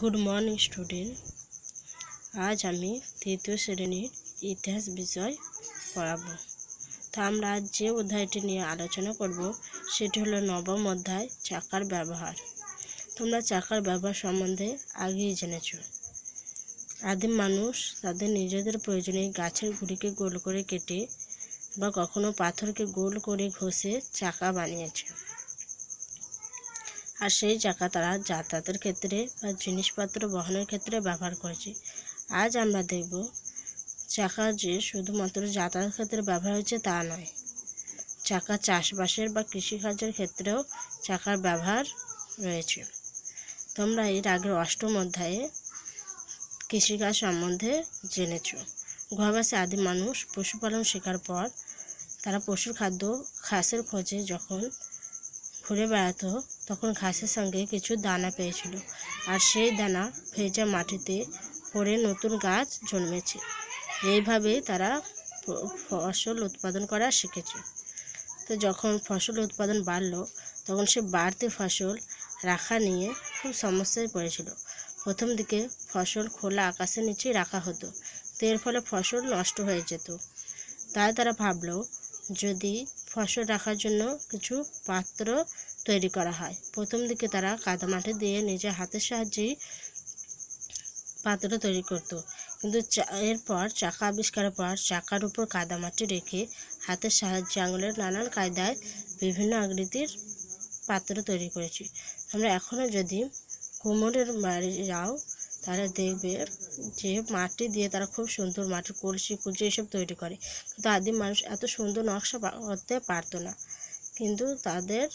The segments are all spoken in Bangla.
গুড মর্নিং স্টুডেন্ট আজ আমি তৃতীয় শ্রেণীর ইতিহাস বিষয় পড়াবো তা আমরা আজ যে অধ্যায়টি নিয়ে আলোচনা করব সেটি হলো নবম অধ্যায় চাকার ব্যবহার তোমরা চাকার ব্যবহার সম্বন্ধে আগেই জেনেছ আদিম মানুষ তাদের নিজেদের প্রয়োজনে গাছের গুড়িকে গোল করে কেটে বা কখনো পাথরকে গোল করে ঘষে চাকা বানিয়েছে আর সেই চাকা তারা যাতায়াতের ক্ষেত্রে বা জিনিসপত্র বহনের ক্ষেত্রে ব্যবহার করেছে আজ আমরা দেখব চাকা যে শুধুমাত্র যাতায়াত ক্ষেত্রে ব্যবহার হয়েছে তা নয় চাকা চাষবাসের বা কৃষিকাজের ক্ষেত্রেও চাকার ব্যবহার রয়েছে তোমরা এর আগের অষ্টম অধ্যায়ে কৃষিকাজ সম্বন্ধে জেনেছ গুহাবাসে আদি মানুষ পশুপালন শেখার পর তারা পশুর খাদ্য খাসের খোঁজে যখন ঘুরে বেড়াতো তখন ঘাসের সঙ্গে কিছু দানা পেয়েছিল আর সেই দানা ভেজা মাটিতে পড়ে নতুন গাছ জন্মেছে এইভাবে তারা ফসল উৎপাদন করা শিখেছে তো যখন ফসল উৎপাদন বাড়লো তখন সে বাড়তি ফসল রাখা নিয়ে খুব সমস্যায় পড়েছিল প্রথম দিকে ফসল খোলা আকাশের নিচেই রাখা হতো তো এর ফলে ফসল নষ্ট হয়ে যেত তাই তারা ভাবলো যদি ফসল রাখার জন্য কিছু পাত্র তৈরি করা হয় প্রথম দিকে তারা কাদামাটি দিয়ে নিজের হাতের সাহায্যেই পাত্র তৈরি করত কিন্তু এরপর চাকা আবিষ্কারের পর চাকার উপর মাটি রেখে হাতের সাহায্যে আঙুলের নানান কায়দায় বিভিন্ন আকৃতির পাত্র তৈরি করেছি আমরা এখনও যদি কোমরের বাড়ি যাও তারা দেখবে যে মাটি দিয়ে তারা খুব সুন্দর মাটির কলসি কুলসি এসব তৈরি করে কিন্তু আদিম মানুষ এত সুন্দর নকশা করতে পারতো না কিন্তু তাদের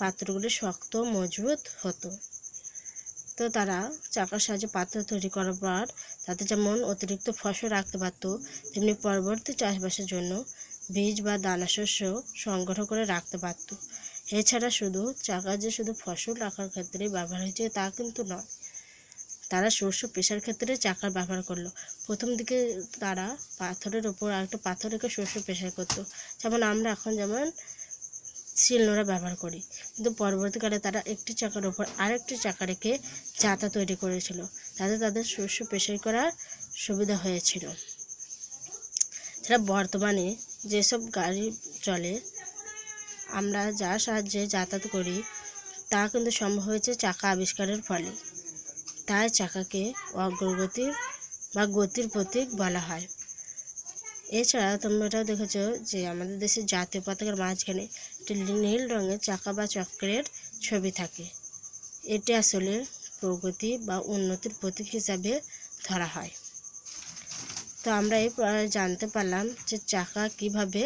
পাত্রগুলি শক্ত মজবুত হতো তো তারা চাকার সাহায্যে পাত্র তৈরি করার পর তাতে যেমন অতিরিক্ত ফসল রাখতে পারত তেমনি পরবর্তী চাষবাসের জন্য বীজ বা দানাশস্য সংগ্রহ করে রাখতে পারত এছাড়া শুধু চাকা যে শুধু ফসল রাখার ক্ষেত্রে ব্যবহার হয়েছে তা কিন্তু নয় তারা শস্য পেশার ক্ষেত্রে চাকার ব্যবহার করলো প্রথম দিকে তারা পাথরের ওপর আরেকটা পাথর রেখে শস্য পেশা করতো যেমন আমরা এখন যেমন শিলনোড়া ব্যবহার করি কিন্তু পরবর্তীকালে তারা একটি চাকার ওপর আরেকটি চাকা রেখে চাতা তৈরি করেছিল তাতে তাদের শস্য পেশাই করার সুবিধা হয়েছিল যারা বর্তমানে যেসব গাড়ি চলে আমরা যার সাহায্যে যাতায়াত করি তা কিন্তু সম্ভব হয়েছে চাকা আবিষ্কারের ফলে তাই চাকাকে অগ্রগতির বা গতির প্রতীক বলা হয় এছাড়া তোমরাও দেখেছো যে আমাদের দেশের জাতীয় পতাকার মাঝখানে একটি নীল রঙের চাকা বা চক্রের ছবি থাকে এটি আসলে প্রগতি বা উন্নতির প্রতীক হিসাবে ধরা হয় তো আমরা এই জানতে পারলাম যে চাকা কিভাবে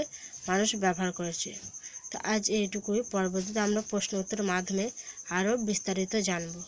মানুষ ব্যবহার করেছে তো আজ এইটুকুই পরবর্তীতে আমরা প্রশ্ন উত্তরের মাধ্যমে আরও বিস্তারিত জানবো